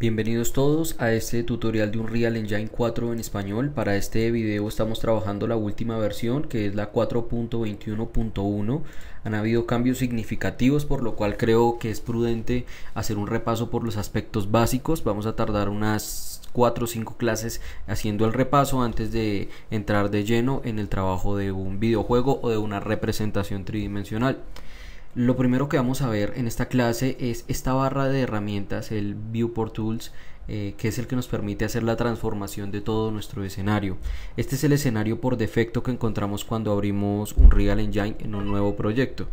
Bienvenidos todos a este tutorial de Unreal Engine 4 en español. Para este video estamos trabajando la última versión que es la 4.21.1. Han habido cambios significativos por lo cual creo que es prudente hacer un repaso por los aspectos básicos. Vamos a tardar unas 4 o 5 clases haciendo el repaso antes de entrar de lleno en el trabajo de un videojuego o de una representación tridimensional. Lo primero que vamos a ver en esta clase es esta barra de herramientas, el Viewport Tools, eh, que es el que nos permite hacer la transformación de todo nuestro escenario. Este es el escenario por defecto que encontramos cuando abrimos un Real Engine en un nuevo proyecto.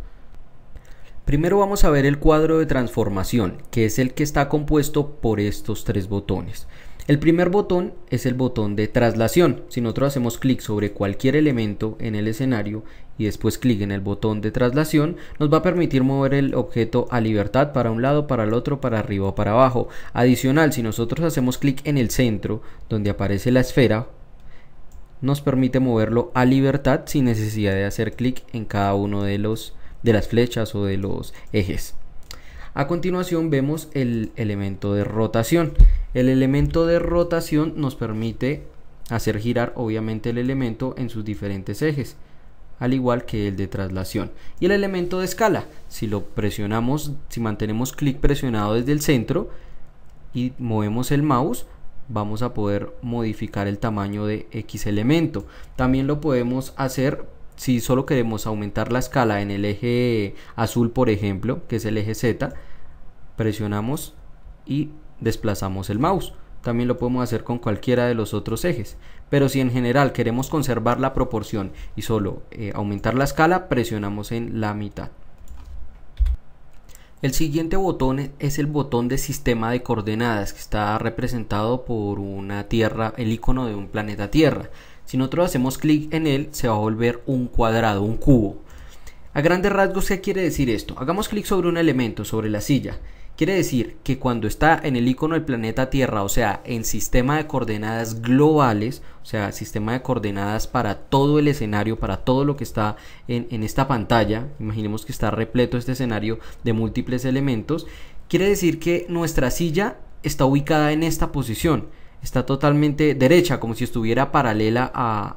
Primero vamos a ver el cuadro de transformación, que es el que está compuesto por estos tres botones. El primer botón es el botón de traslación. Si nosotros hacemos clic sobre cualquier elemento en el escenario y después clic en el botón de traslación, nos va a permitir mover el objeto a libertad para un lado, para el otro, para arriba o para abajo. Adicional, si nosotros hacemos clic en el centro, donde aparece la esfera, nos permite moverlo a libertad sin necesidad de hacer clic en cada uno de los de las flechas o de los ejes. A continuación vemos el elemento de rotación. El elemento de rotación nos permite hacer girar obviamente el elemento en sus diferentes ejes, al igual que el de traslación. Y el elemento de escala, si lo presionamos, si mantenemos clic presionado desde el centro y movemos el mouse, vamos a poder modificar el tamaño de X elemento. También lo podemos hacer si solo queremos aumentar la escala en el eje azul, por ejemplo, que es el eje Z, presionamos y desplazamos el mouse. También lo podemos hacer con cualquiera de los otros ejes. Pero si en general queremos conservar la proporción y solo eh, aumentar la escala, presionamos en la mitad. El siguiente botón es el botón de sistema de coordenadas que está representado por una tierra, el icono de un planeta Tierra. Si nosotros hacemos clic en él, se va a volver un cuadrado, un cubo. A grandes rasgos, ¿qué quiere decir esto? Hagamos clic sobre un elemento, sobre la silla. Quiere decir que cuando está en el icono del planeta Tierra, o sea, en sistema de coordenadas globales, o sea, sistema de coordenadas para todo el escenario, para todo lo que está en, en esta pantalla, imaginemos que está repleto este escenario de múltiples elementos, quiere decir que nuestra silla está ubicada en esta posición está totalmente derecha, como si estuviera paralela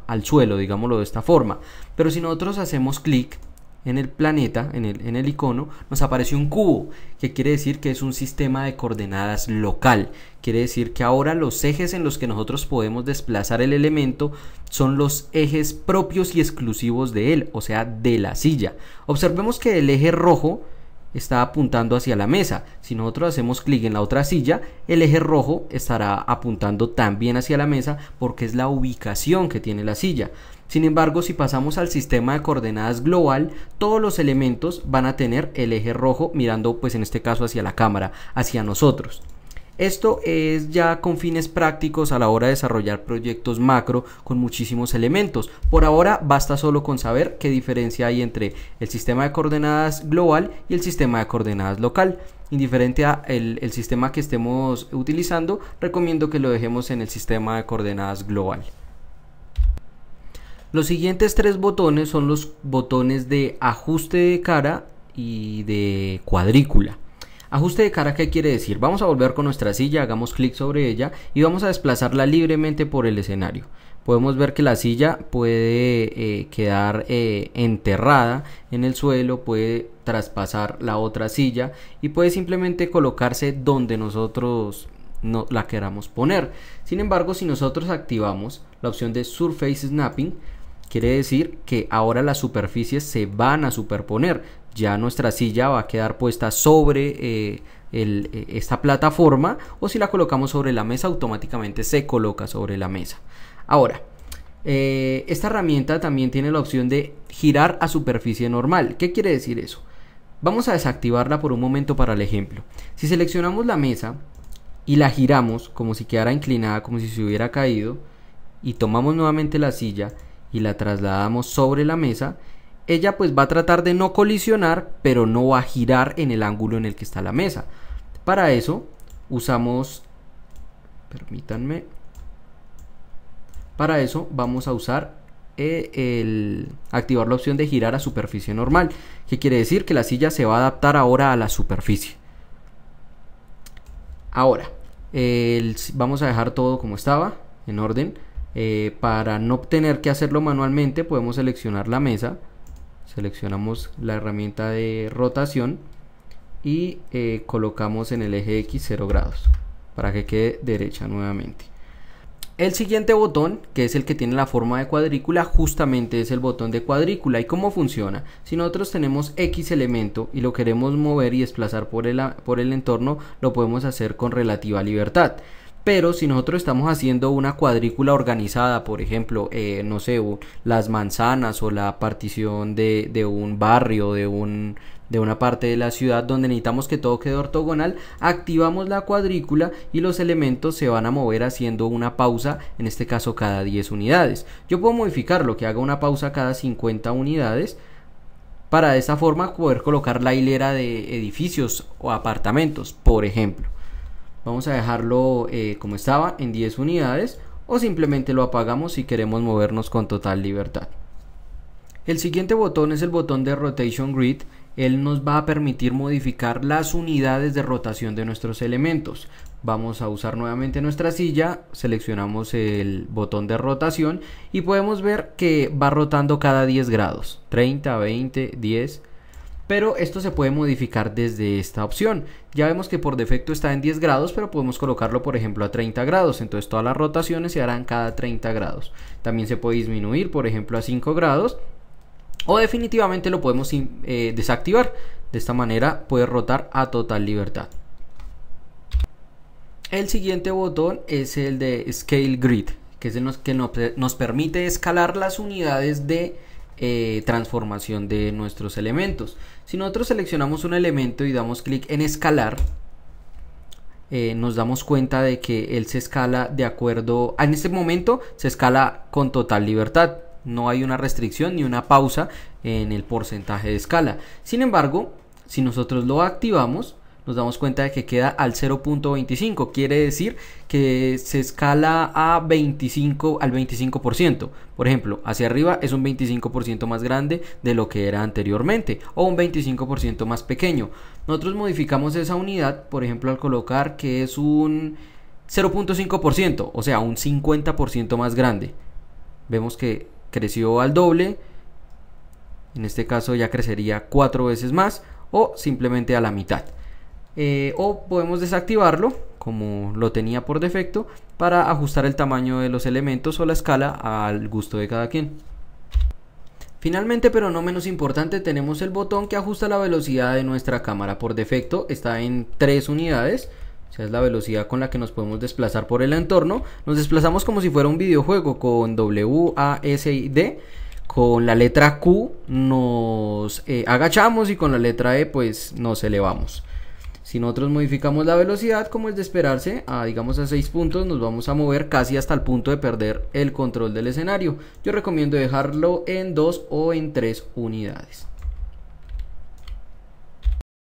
al suelo, digámoslo de esta forma. Pero si nosotros hacemos clic en el planeta, en el, en el icono, nos aparece un cubo, que quiere decir que es un sistema de coordenadas local. Quiere decir que ahora los ejes en los que nosotros podemos desplazar el elemento son los ejes propios y exclusivos de él, o sea, de la silla. Observemos que el eje rojo está apuntando hacia la mesa. Si nosotros hacemos clic en la otra silla, el eje rojo estará apuntando también hacia la mesa porque es la ubicación que tiene la silla. Sin embargo, si pasamos al sistema de coordenadas global, todos los elementos van a tener el eje rojo mirando pues en este caso hacia la cámara, hacia nosotros. Esto es ya con fines prácticos a la hora de desarrollar proyectos macro con muchísimos elementos. Por ahora basta solo con saber qué diferencia hay entre el sistema de coordenadas global y el sistema de coordenadas local. Indiferente al el sistema que estemos utilizando, recomiendo que lo dejemos en el sistema de coordenadas global. Los siguientes tres botones son los botones de ajuste de cara y de cuadrícula. Ajuste de cara, ¿qué quiere decir? Vamos a volver con nuestra silla, hagamos clic sobre ella y vamos a desplazarla libremente por el escenario. Podemos ver que la silla puede eh, quedar eh, enterrada en el suelo, puede traspasar la otra silla y puede simplemente colocarse donde nosotros no la queramos poner. Sin embargo, si nosotros activamos la opción de Surface Snapping, quiere decir que ahora las superficies se van a superponer ya nuestra silla va a quedar puesta sobre eh, eh, esta plataforma o si la colocamos sobre la mesa automáticamente se coloca sobre la mesa. Ahora, eh, esta herramienta también tiene la opción de girar a superficie normal. ¿Qué quiere decir eso? Vamos a desactivarla por un momento para el ejemplo. Si seleccionamos la mesa y la giramos como si quedara inclinada, como si se hubiera caído, y tomamos nuevamente la silla y la trasladamos sobre la mesa, ella pues va a tratar de no colisionar, pero no va a girar en el ángulo en el que está la mesa. Para eso usamos, permítanme, para eso vamos a usar eh, el activar la opción de girar a superficie normal, que quiere decir que la silla se va a adaptar ahora a la superficie. Ahora, vamos a dejar todo como estaba, en orden. Eh, para no tener que hacerlo manualmente, podemos seleccionar la mesa seleccionamos la herramienta de rotación y eh, colocamos en el eje X 0 grados para que quede derecha nuevamente. El siguiente botón, que es el que tiene la forma de cuadrícula, justamente es el botón de cuadrícula. ¿Y cómo funciona? Si nosotros tenemos X elemento y lo queremos mover y desplazar por el entorno, lo podemos hacer con relativa libertad. Pero si nosotros estamos haciendo una cuadrícula organizada, por ejemplo, eh, no sé, las manzanas o la partición de, de un barrio, de, un, de una parte de la ciudad donde necesitamos que todo quede ortogonal, activamos la cuadrícula y los elementos se van a mover haciendo una pausa, en este caso cada 10 unidades. Yo puedo modificarlo, que haga una pausa cada 50 unidades para de esta forma poder colocar la hilera de edificios o apartamentos, por ejemplo. Vamos a dejarlo eh, como estaba en 10 unidades o simplemente lo apagamos si queremos movernos con total libertad. El siguiente botón es el botón de Rotation Grid. Él nos va a permitir modificar las unidades de rotación de nuestros elementos. Vamos a usar nuevamente nuestra silla, seleccionamos el botón de rotación y podemos ver que va rotando cada 10 grados, 30, 20, 10, pero esto se puede modificar desde esta opción. Ya vemos que por defecto está en 10 grados, pero podemos colocarlo por ejemplo a 30 grados, entonces todas las rotaciones se harán cada 30 grados. También se puede disminuir por ejemplo a 5 grados o definitivamente lo podemos eh, desactivar. De esta manera puede rotar a total libertad. El siguiente botón es el de Scale Grid, que es el que nos permite escalar las unidades de eh, transformación de nuestros elementos. Si nosotros seleccionamos un elemento y damos clic en escalar, eh, nos damos cuenta de que él se escala de acuerdo, en este momento se escala con total libertad. No hay una restricción ni una pausa en el porcentaje de escala. Sin embargo, si nosotros lo activamos, nos damos cuenta de que queda al 0.25, quiere decir que se escala a 25 al 25%. Por ejemplo, hacia arriba es un 25% más grande de lo que era anteriormente o un 25% más pequeño. Nosotros modificamos esa unidad, por ejemplo, al colocar que es un 0.5%, o sea, un 50% más grande. Vemos que creció al doble. En este caso ya crecería cuatro veces más o simplemente a la mitad. Eh, o podemos desactivarlo como lo tenía por defecto para ajustar el tamaño de los elementos o la escala al gusto de cada quien. Finalmente, pero no menos importante, tenemos el botón que ajusta la velocidad de nuestra cámara. Por defecto está en tres unidades, o sea, es la velocidad con la que nos podemos desplazar por el entorno. Nos desplazamos como si fuera un videojuego con W, A, S y D. Con la letra Q nos eh, agachamos y con la letra E pues nos elevamos. Si nosotros modificamos la velocidad, como es de esperarse, a digamos a 6 puntos, nos vamos a mover casi hasta el punto de perder el control del escenario. Yo recomiendo dejarlo en 2 o en 3 unidades.